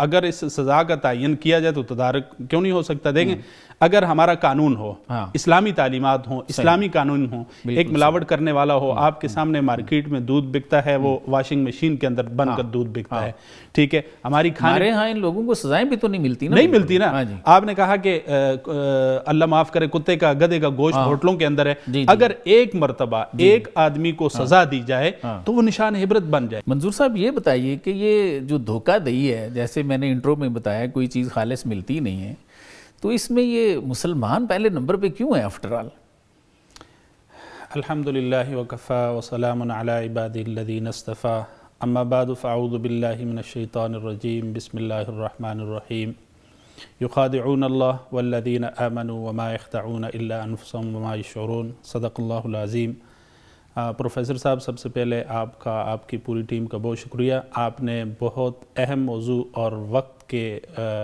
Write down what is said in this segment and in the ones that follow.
अगर इस सजा का तयन किया जाए तो तदारक क्यों नहीं हो सकता देखें अगर हमारा कानून हो हाँ। इस्लामी तालीमत हो इस्लामी कानून हो एक मिलावट करने वाला हो हाँ। आपके सामने मार्केट में दूध बिकता है वो हम्म। वॉशिंग मशीन के अंदर बनकर हाँ। दूध बिकता हाँ। है ठीक है हमारी खाने हाँ इन लोगों को सजाएं भी तो नहीं मिलती ना नहीं मिलती ना हाँ आपने कहा कि अल्लाह माफ करे कुत्ते का गधे का गोश्त हाँ। होटलों के अंदर है अगर एक मरतबा एक आदमी को सजा दी जाए तो वो निशान हिबरत बन जाए मंजूर साहब ये बताइए कि ये जो धोखा दही है जैसे जैसे मैंने इंट्रो में बताया कोई चीज़ खालिश मिलती नहीं है तो इसमें ये मुसलमान पहले नंबर पे क्यों है आफ्टर ऑल अल्हम्दुलिल्लाह वकफ़ा वसलाम अला इबादिल्लदीन अस्तफ़ा अम्मा बाद फ़ाउदबिल्लिमिनशैतानरजीम बसमिल्लाम युखादून अल्लाह वल्लदीन आमन वमा अख्ताउन अल्ला अनफसम वमा शरून सदक़ल्लाज़ीम प्रोफेसर साहब सबसे पहले आपका आपकी पूरी टीम का बहुत शुक्रिया आपने बहुत अहम मौजू और वक्त के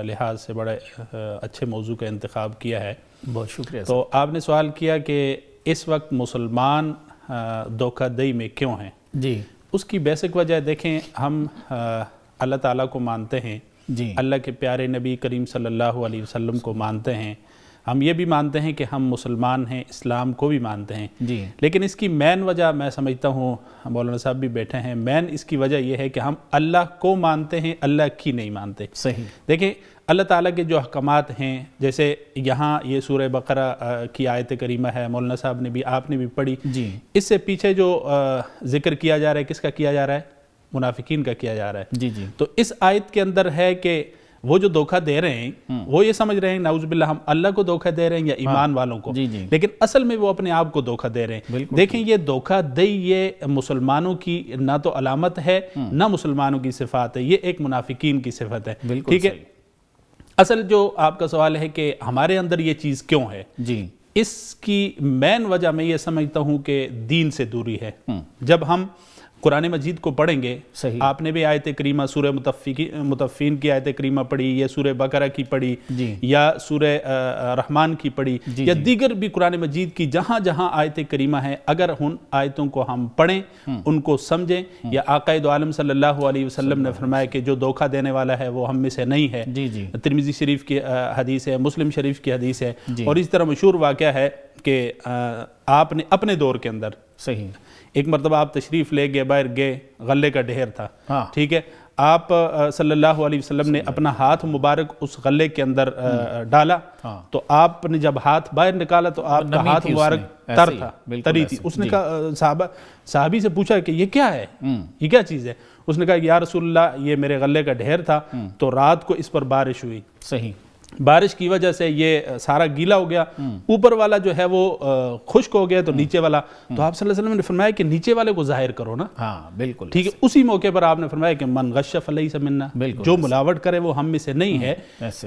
लिहाज से बड़े अच्छे मौजू का इंतखब किया है बहुत शुक्रिया तो आपने सवाल किया कि इस वक्त मुसलमान धोखादही में क्यों हैं जी उसकी बेसिक वजह देखें हम अल्लाह ताला को मानते हैं जी अल्लाह के प्यारे नबी करीम सल्लल्लाहु अलैहि वसल्लम को मानते हैं हम ये भी मानते हैं कि हम मुसलमान हैं इस्लाम को भी मानते हैं जी लेकिन इसकी मेन वजह मैं समझता हूँ मौलाना साहब भी बैठे हैं मेन इसकी वजह यह है कि हम अल्लाह को मानते हैं अल्लाह की नहीं मानते सही देखिए अल्लाह ताला के जो अहकाम हैं जैसे यहाँ ये सूर बकरा की आयत करीमा है मौलाना साहब ने भी आपने भी पढ़ी जी इससे पीछे जो जिक्र किया जा रहा है किसका किया जा रहा है मुनाफिकीन का किया जा रहा है जी जी तो इस आयत के अंदर है कि वो जो धोखा दे रहे हैं हम्म। वो ये समझ रहे हैं नाउजबिल्ला हम अल्लाह को धोखा दे रहे हैं या हाँ। ईमान हाँ, वालों को जी जी। लेकिन असल में वो अपने आप को धोखा दे रहे हैं देखें ये धोखा दे ये मुसलमानों की ना तो अलामत है हम्म। ना मुसलमानों की सिफात है ये एक मुनाफिकीन की सिफत है ठीक है असल जो आपका सवाल है कि हमारे अंदर ये चीज़ क्यों है जी इसकी मेन वजह मैं ये समझता हूं कि दीन से दूरी है हम्म। जब हम कुरान मजीद को पढ़ेंगे सही आपने भी आयत करीमा सूर मुतफ़ी की आयत करीमा पढ़ी या सूर बकरा की पढ़ी या सूर रहमान की पढ़ी या दीगर भी कुरान मजीद की जहाँ जहाँ आयत करीमा है अगर उन आयतों को हम पढ़ें हम्म। उनको समझें हम्म। या आकद आलम सल्ला वसलम ने फरमाया कि जो धोखा देने वाला है वो हम में से नहीं है तिरमिजी शरीफ की हदीस है मुस्लिम शरीफ की हदीस है और इस तरह मशहूर वाक़ है कि आपने अपने दौर के अंदर सही एक मरतबा आप तशरीफ़ ले गए बाहर गए गले का ढेर था हाँ। ठीक है आप सल्लल्लाहु अलैहि वसल्लम ने अपना हाथ मुबारक उस गले के अंदर हम्म। डाला हाँ। तो आपने जब हाथ बाहर निकाला तो आपका हाथ मुबारक तर था तरी थी उसने कहा साहबा साहबी से पूछा कि ये क्या है हम्म। ये क्या चीज़ है उसने कहा या रसुल्ला ये मेरे गले का ढेर था हम्म। तो रात को इस पर बारिश हुई सही बारिश की वजह से ये सारा गीला हो गया हम्म। ऊपर वाला जो है वो खुश्क हो गया तो हम्म। नीचे वाला तो हम्म। आप वसल्लम ने फरमाया कि नीचे वाले को जाहिर करो ना हाँ बिल्कुल ठीक है उसी मौके पर आपने फरमाया कि मन गशफ अलई समन्ना जो मिलावट करे वो हम में से नहीं है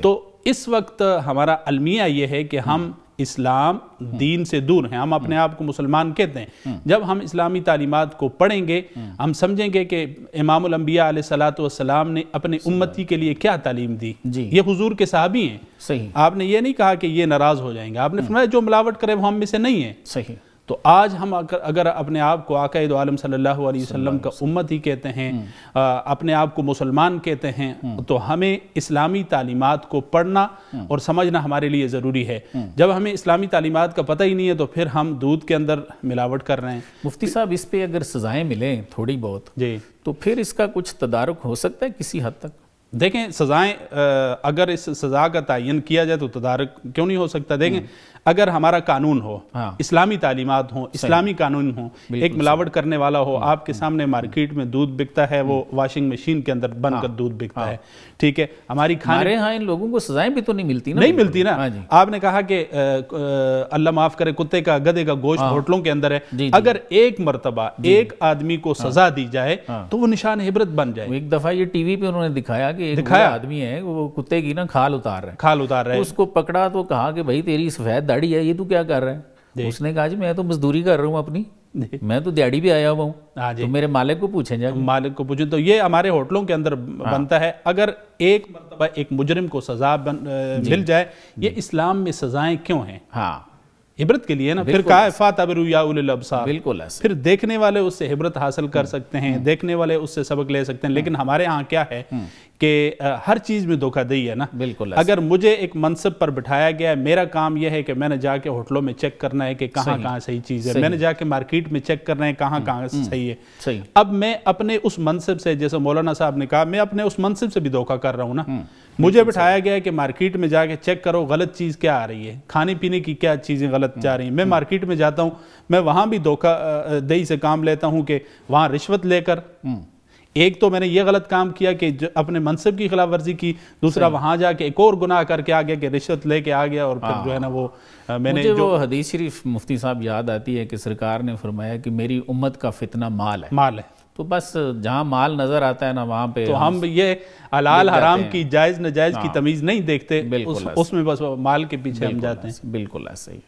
तो इस वक्त हमारा अलमिया ये है कि हम इस्लाम दीन से दूर हैं हम अपने आप को मुसलमान कहते हैं जब हम इस्लामी तालीमत को पढ़ेंगे हम समझेंगे कि इमामबिया सलातम ने अपने उम्मती के लिए क्या तालीम दी ये हजूर के साहबी हैं सही आपने ये नहीं कहा कि ये नाराज़ हो जाएंगे आपने हम्म। फरमाया जो मिलावट करे वो हम में से नहीं है सही तो आज हम अगर अपने आप को आकद आलम सल्लल्लाहु अलैहि वसल्लम का उम्मत ही कहते हैं हम्म। अपने आप को मुसलमान कहते हैं हम्म। तो हमें इस्लामी तालीमत को पढ़ना हम्म। और समझना हमारे लिए ज़रूरी है जब हमें इस्लामी तालीमत का पता ही नहीं है तो फिर हम दूध के अंदर मिलावट कर रहे हैं मुफ्ती तो साहब इस पर अगर सज़ाएँ मिलें थोड़ी बहुत जी तो फिर इसका कुछ तदारक हो सकता है किसी हद तक देखें सज़ाएँ अगर इस सज़ा का तयन किया जाए तो तदारक क्यों नहीं हो सकता देखें अगर हमारा कानून हो हाँ। इस्लामी तालीमत हो इस्लामी कानून हो एक मिलावट करने वाला हो हाँ। आपके सामने मार्केट में दूध बिकता है वो वॉशिंग हम्म। मशीन के अंदर बनकर हाँ। दूध बिकता हाँ। है ठीक है हमारी खाने हाँ इन लोगों को सजाएं भी तो नहीं मिलती ना नहीं मिलती ना आपने कहा कि अल्लाह माफ करे कुत्ते का गधे का गोश्त होटलों के अंदर है अगर एक मरतबा एक आदमी को सजा दी जाए तो वो निशान हिबरत बन जाए एक दफा ये टीवी पे उन्होंने दिखाया कि दिखाया आदमी है वो कुत्ते की ना खाल उतार रहे खाल उतार रहे उसको पकड़ा तो कहा कि भाई तेरी सफेद दाढ़ी है ये तू क्या कर रहा है उसने कहा जी मैं तो मजदूरी कर रहा हूँ अपनी मैं तो दिहाड़ी भी आया हुआ हूँ हाँ तो मेरे मालिक को पूछे जाए तो मालिक को पूछे तो ये हमारे होटलों के अंदर हाँ। बनता है अगर एक मरतबा एक मुजरिम को सजा बन, मिल जाए ये इस्लाम में सजाएं क्यों हैं हाँ हिब्रत के लिए ना फिर कहा बिल्कुल फिर देखने वाले उससे हिब्रत हासिल कर हम्म। सकते हैं हम्म। देखने वाले उससे सबक ले सकते हैं हम्म। लेकिन हमारे यहाँ क्या है कि हर चीज़ में धोखाधड़ी है ना बिल्कुल अगर मुझे एक मनसब पर बिठाया गया है मेरा काम यह है कि मैंने जाके होटलों में चेक करना है कि कहाँ कहाँ सही चीज़ है मैंने जाके मार्केट में चेक करना है कहाँ हम्म, कहाँ हम्म, सही है सही अब मैं अपने उस मनसब से जैसे मौलाना साहब ने कहा मैं अपने उस मनसब से भी धोखा कर रहा हूँ ना हम्म, मुझे बिठाया गया है कि मार्केट में जाके चेक करो गलत चीज़ क्या आ रही है खाने पीने की क्या चीज़ें गलत जा रही हैं मैं मार्केट में जाता हूँ मैं वहाँ भी धोखा दही से काम लेता हूँ कि वहाँ रिश्वत लेकर एक तो मैंने ये गलत काम किया कि अपने मनसब की खिलाफ वर्जी की दूसरा वहां जाके एक और गुनाह करके आ गया कि रिश्वत लेके आ गया और फिर हाँ। जो है ना वो मैंने जो हदीस शरीफ मुफ्ती साहब याद आती है कि सरकार ने फरमाया कि मेरी उम्मत का फितना माल है माल है तो बस जहाँ माल नजर आता है ना वहाँ पे तो हम ये हलाल हराम की जायज नजायज की हाँ। तमीज नहीं देखते उसमें बस माल के पीछे हम जाते हैं बिल्कुल ऐसे ही